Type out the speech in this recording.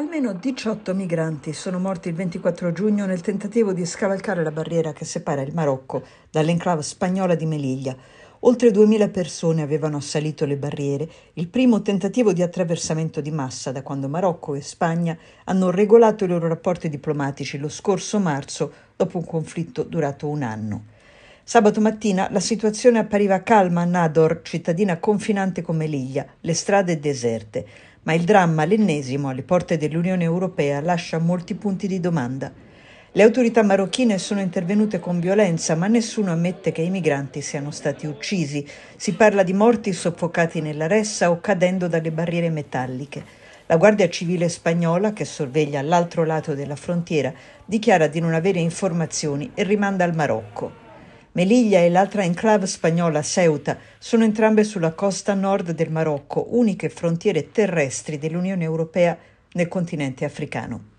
Almeno 18 migranti sono morti il 24 giugno nel tentativo di scavalcare la barriera che separa il Marocco dall'enclave spagnola di Meliglia. Oltre 2.000 persone avevano assalito le barriere, il primo tentativo di attraversamento di massa da quando Marocco e Spagna hanno regolato i loro rapporti diplomatici lo scorso marzo dopo un conflitto durato un anno. Sabato mattina la situazione appariva calma a Nador, cittadina confinante con Meliglia, le strade deserte ma il dramma all'ennesimo alle porte dell'Unione Europea lascia molti punti di domanda. Le autorità marocchine sono intervenute con violenza, ma nessuno ammette che i migranti siano stati uccisi. Si parla di morti soffocati nella ressa o cadendo dalle barriere metalliche. La Guardia Civile spagnola, che sorveglia all'altro lato della frontiera, dichiara di non avere informazioni e rimanda al Marocco. Meliglia e l'altra enclave spagnola Ceuta sono entrambe sulla costa nord del Marocco, uniche frontiere terrestri dell'Unione Europea nel continente africano.